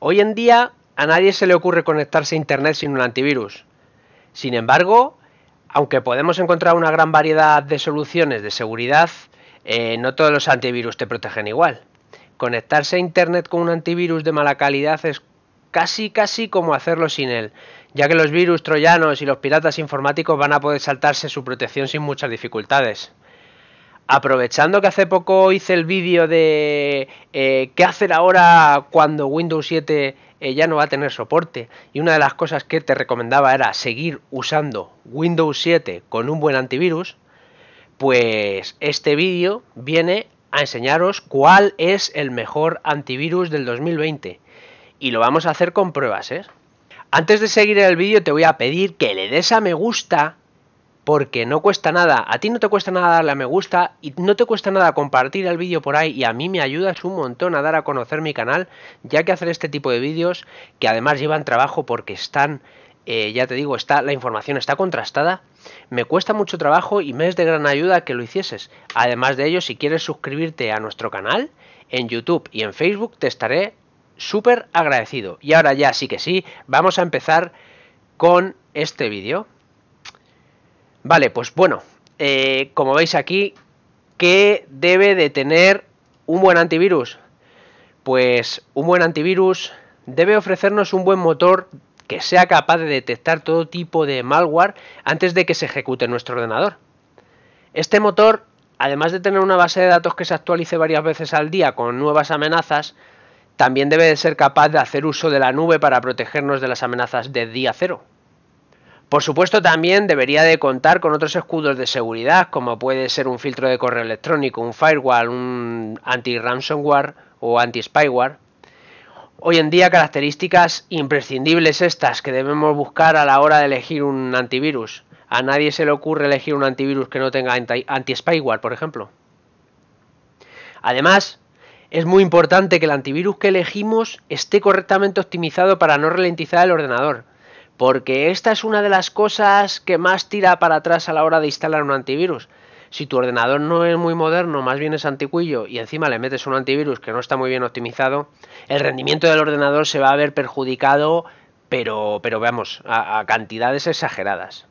Hoy en día a nadie se le ocurre conectarse a Internet sin un antivirus. Sin embargo, aunque podemos encontrar una gran variedad de soluciones de seguridad, eh, no todos los antivirus te protegen igual. Conectarse a Internet con un antivirus de mala calidad es casi casi como hacerlo sin él, ya que los virus troyanos y los piratas informáticos van a poder saltarse su protección sin muchas dificultades aprovechando que hace poco hice el vídeo de eh, qué hacer ahora cuando Windows 7 eh, ya no va a tener soporte. Y una de las cosas que te recomendaba era seguir usando Windows 7 con un buen antivirus. Pues este vídeo viene a enseñaros cuál es el mejor antivirus del 2020. Y lo vamos a hacer con pruebas, ¿eh? Antes de seguir el vídeo te voy a pedir que le des a me gusta porque no cuesta nada, a ti no te cuesta nada darle a me gusta y no te cuesta nada compartir el vídeo por ahí y a mí me ayudas un montón a dar a conocer mi canal, ya que hacer este tipo de vídeos que además llevan trabajo porque están, eh, ya te digo, está, la información está contrastada, me cuesta mucho trabajo y me es de gran ayuda que lo hicieses. Además de ello, si quieres suscribirte a nuestro canal en YouTube y en Facebook, te estaré súper agradecido. Y ahora ya sí que sí, vamos a empezar con este vídeo. Vale, pues bueno, eh, como veis aquí, ¿qué debe de tener un buen antivirus? Pues un buen antivirus debe ofrecernos un buen motor que sea capaz de detectar todo tipo de malware antes de que se ejecute en nuestro ordenador. Este motor, además de tener una base de datos que se actualice varias veces al día con nuevas amenazas, también debe de ser capaz de hacer uso de la nube para protegernos de las amenazas de día cero. Por supuesto, también debería de contar con otros escudos de seguridad, como puede ser un filtro de correo electrónico, un firewall, un anti-ransomware o anti-spyware. Hoy en día características imprescindibles estas que debemos buscar a la hora de elegir un antivirus. A nadie se le ocurre elegir un antivirus que no tenga anti-spyware, por ejemplo. Además, es muy importante que el antivirus que elegimos esté correctamente optimizado para no ralentizar el ordenador porque esta es una de las cosas que más tira para atrás a la hora de instalar un antivirus. Si tu ordenador no es muy moderno, más bien es anticuillo, y encima le metes un antivirus que no está muy bien optimizado, el rendimiento del ordenador se va a ver perjudicado, pero, pero vamos, a, cantidades exageradas.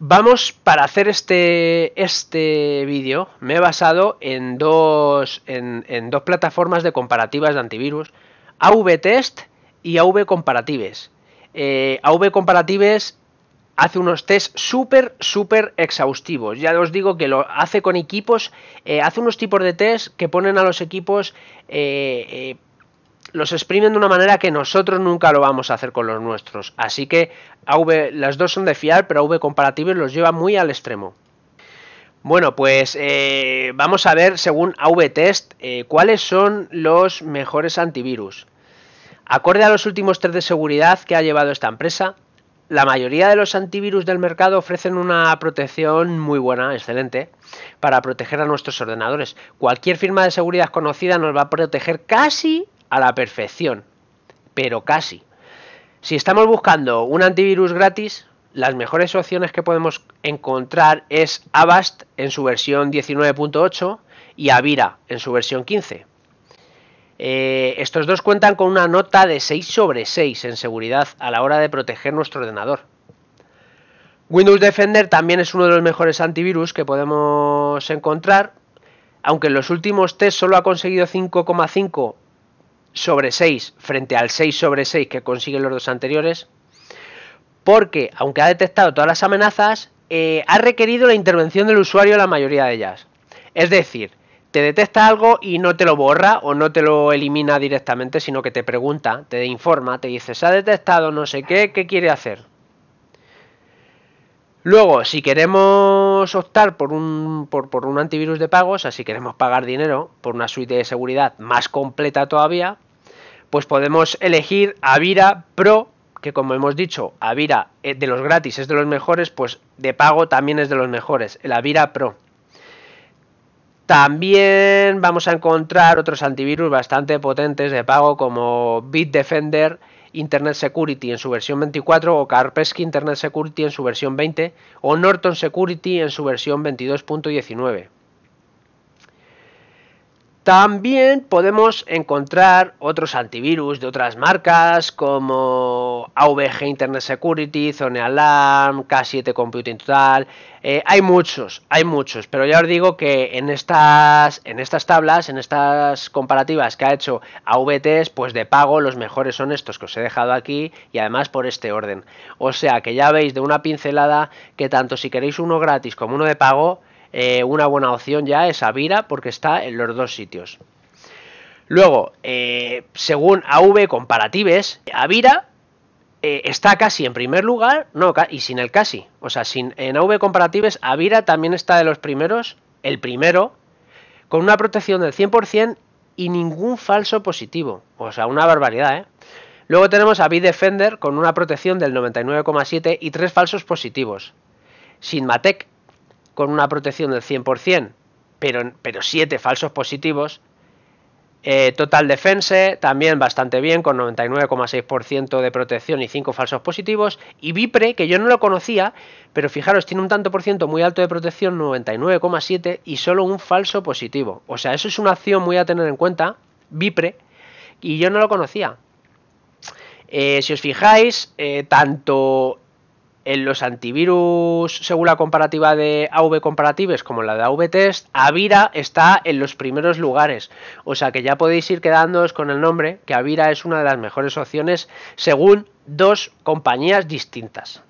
Vamos, para hacer este, este vídeo, me he basado en dos, en, dos plataformas de comparativas de antivirus, AV-Test y AV Comparatives. Eh, AV Comparatives hace unos test súper, súper exhaustivos. Ya os digo que lo hace con equipos, eh, hace unos tipos de test que ponen a los equipos, eh, los exprimen de una manera que nosotros nunca lo vamos a hacer con los nuestros. Así que AV, las dos son de fiar, pero AV Comparatives los lleva muy al extremo. Bueno, pues vamos a ver según AV Test cuáles son los mejores antivirus. Acorde a los últimos test de seguridad que ha llevado esta empresa, la mayoría de los antivirus del mercado ofrecen una protección muy buena, excelente, para proteger a nuestros ordenadores. Cualquier firma de seguridad conocida nos va a proteger casi a la perfección, pero casi. Si estamos buscando un antivirus gratis, las mejores opciones que podemos encontrar es Avast en su versión 19.8 y Avira en su versión 15. Eh, estos dos cuentan con una nota de 6 sobre 6 en seguridad a la hora de proteger nuestro ordenador. Windows Defender también es uno de los mejores antivirus que podemos encontrar, aunque en los últimos test solo ha conseguido 5,5 sobre 6 frente al 6 sobre 6 que consiguen los dos anteriores, porque aunque ha detectado todas las amenazas, eh, ha requerido la intervención del usuario la mayoría de ellas. Es decir, te detecta algo y no te lo borra o no te lo elimina directamente, sino que te pregunta, te informa, te dice, se ha detectado no sé qué, ¿qué quiere hacer? Luego, si queremos optar por un, por, un antivirus de pagos, o sea, si queremos pagar dinero por una suite de seguridad más completa todavía, pues podemos elegir Avira Pro, que como hemos dicho, Avira eh, de los gratis es de los mejores, pues de pago también es de los mejores, el Avira Pro. También vamos a encontrar otros antivirus bastante potentes de pago como Bitdefender Internet Security en su versión 24 o Kaspersky Internet Security en su versión 20 o Norton Security en su versión 22.19. También podemos encontrar otros antivirus de otras marcas como AVG Internet Security, Zone Alarm, K7 Computing Total. Eh, hay muchos, hay muchos, pero ya os digo que en estas, en estas tablas, en estas comparativas que ha hecho AVT, pues de pago los mejores son estos que os he dejado aquí y además por este orden. O sea que ya veis de una pincelada que tanto si queréis uno gratis como uno de pago, eh, una buena opción ya es Avira porque está en los dos sitios. Luego, eh, según AV Comparatives, Avira eh, está casi en primer lugar, no, y sin el casi. O sea, sin, en AV Comparatives, Avira también está de los primeros, el primero, con una protección del 100% y ningún falso positivo. O sea, una barbaridad, Luego tenemos a Defender con una protección del 99,7 y tres falsos positivos. Sin Matec con una protección del 100%, pero, 7 falsos positivos. Eh, total Defense también bastante bien, con 99,6% de protección y 5 falsos positivos. Y Vipre, que yo no lo conocía, pero fijaros, tiene un tanto por ciento muy alto de protección, 99,7% y solo un falso positivo. O sea, eso es una acción muy a tener en cuenta, Vipre, y yo no lo conocía. Eh, si os fijáis, eh, tanto en los antivirus, según la comparativa de AV comparatives, como la de AV Test, Avira está en los primeros lugares. O sea que ya podéis ir quedándoos con el nombre, que Avira es una de las mejores opciones según dos compañías distintas.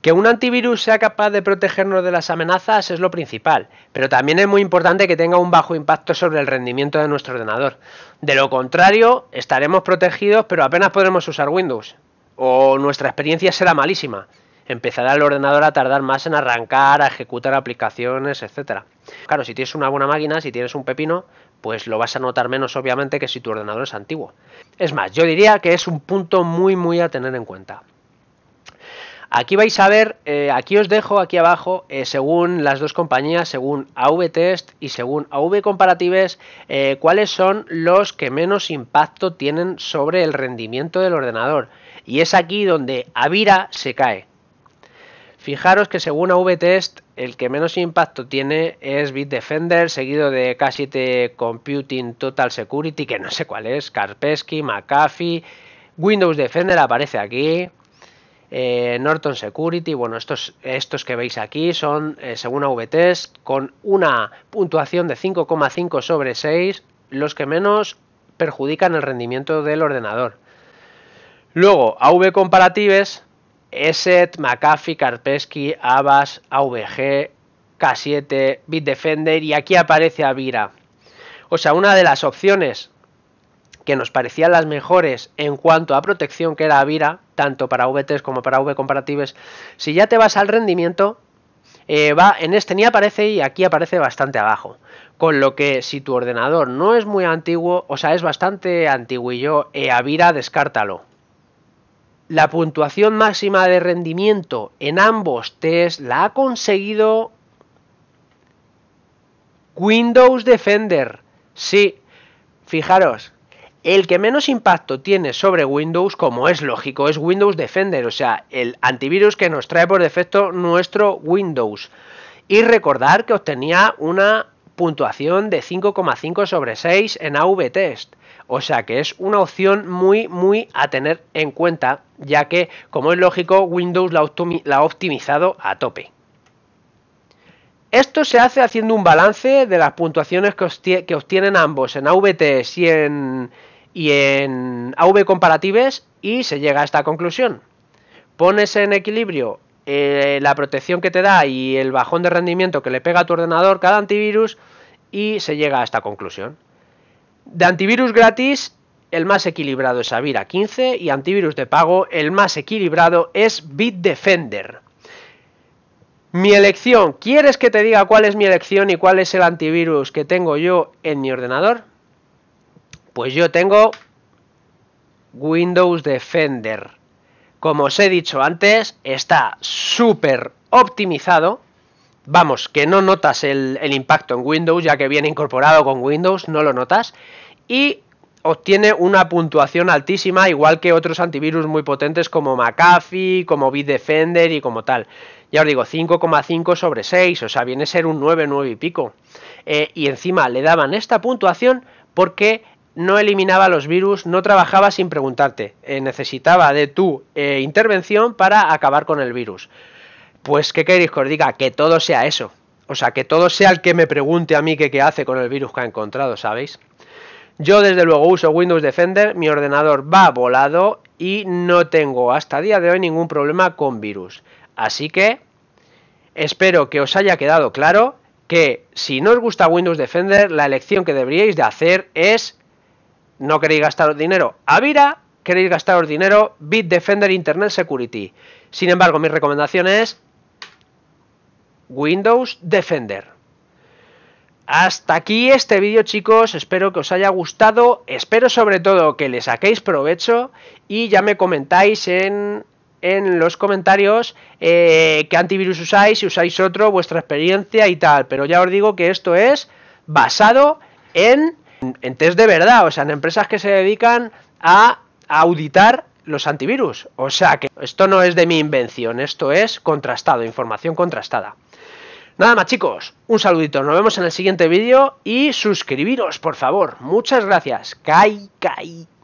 Que un antivirus sea capaz de protegernos de las amenazas es lo principal, pero también es muy importante que tenga un bajo impacto sobre el rendimiento de nuestro ordenador. De lo contrario, estaremos protegidos, pero apenas podremos usar Windows o nuestra experiencia será malísima. Empezará el ordenador a tardar más en arrancar, a ejecutar aplicaciones, etc. Claro, si tienes una buena máquina, si tienes un pepino, pues lo vas a notar menos obviamente que si tu ordenador es antiguo. Es más, yo diría que es un punto muy muy a tener en cuenta. Aquí vais a ver, eh, aquí os dejo aquí abajo, eh, según las dos compañías, según AV-Test y según AV Comparatives, eh, cuáles son los que menos impacto tienen sobre el rendimiento del ordenador. Y es aquí donde Avira se cae. Fijaros que según AV-Test, el que menos impacto tiene es Bitdefender, seguido de K7 Computing Total Security, que no sé cuál es, Carpesky, McAfee, Windows Defender aparece aquí, eh, Norton Security, bueno, estos, estos que veis aquí son, eh, según AV-Test, con una puntuación de 5,5 sobre 6, los que menos perjudican el rendimiento del ordenador. Luego, AV comparatives, ESET, McAfee, Karpesky, Avas, AVG, K7, Bitdefender y aquí aparece Avira. O sea, una de las opciones que nos parecían las mejores en cuanto a protección que era Avira, tanto para V3 como para V comparatives, si ya te vas al rendimiento, eh, va en este ni aparece y aquí aparece bastante abajo. Con lo que si tu ordenador no es muy antiguo, o sea, es bastante antiguillo, eh, Avira descártalo. La puntuación máxima de rendimiento en ambos tests la ha conseguido Windows Defender. Sí, fijaros, el que menos impacto tiene sobre Windows, como es lógico, es Windows Defender, o sea, el antivirus que nos trae por defecto nuestro Windows. Y recordar que obtenía una puntuación de 5,5 sobre 6 en AV Test. O sea que es una opción muy, muy a tener en cuenta, ya que, como es lógico, Windows la, ha optimizado a tope. Esto se hace haciendo un balance de las puntuaciones que, obtienen ambos en a y en, y en AV comparatives y se llega a esta conclusión. Pones en equilibrio eh, la protección que te da y el bajón de rendimiento que le pega a tu ordenador cada antivirus y se llega a esta conclusión. De antivirus gratis, el más equilibrado es Avira 15 y antivirus de pago, el más equilibrado es Bitdefender. Mi elección, ¿quieres que te diga cuál es mi elección y cuál es el antivirus que tengo yo en mi ordenador? Pues yo tengo Windows Defender como os he dicho antes, está súper optimizado. Vamos, que no notas el, impacto en Windows, ya que viene incorporado con Windows, no lo notas. Y obtiene una puntuación altísima, igual que otros antivirus muy potentes como McAfee, como Bitdefender y como tal. Ya os digo, 5,5 sobre 6, o sea, viene a ser un 9,9 y pico. Eh, y encima le daban esta puntuación porque no eliminaba los virus, no trabajaba sin preguntarte, eh, necesitaba de tu eh, intervención para acabar con el virus. Pues, ¿qué queréis que os diga? Que todo sea eso. O sea, que todo sea el que me pregunte a mí qué hace con el virus que ha encontrado, ¿sabéis? Yo desde luego uso Windows Defender, mi ordenador va volado y no tengo hasta día de hoy ningún problema con virus. Así que espero que os haya quedado claro que si no os gusta Windows Defender, la elección que deberíais de hacer es no queréis gastaros dinero, Vira, queréis gastaros dinero, Bitdefender Internet Security. Sin embargo, mi recomendación es Windows Defender. Hasta aquí este vídeo chicos, espero que os haya gustado, espero sobre todo que le saquéis provecho y ya me comentáis en, en los comentarios eh, qué antivirus usáis, si usáis otro, vuestra experiencia y tal, pero ya os digo que esto es basado en en test de verdad, o sea, en empresas que se dedican a auditar los antivirus. O sea que esto no es de mi invención, esto es contrastado, información contrastada. Nada más chicos, un saludito, nos vemos en el siguiente vídeo y suscribiros, por favor. Muchas gracias. Kai, kai,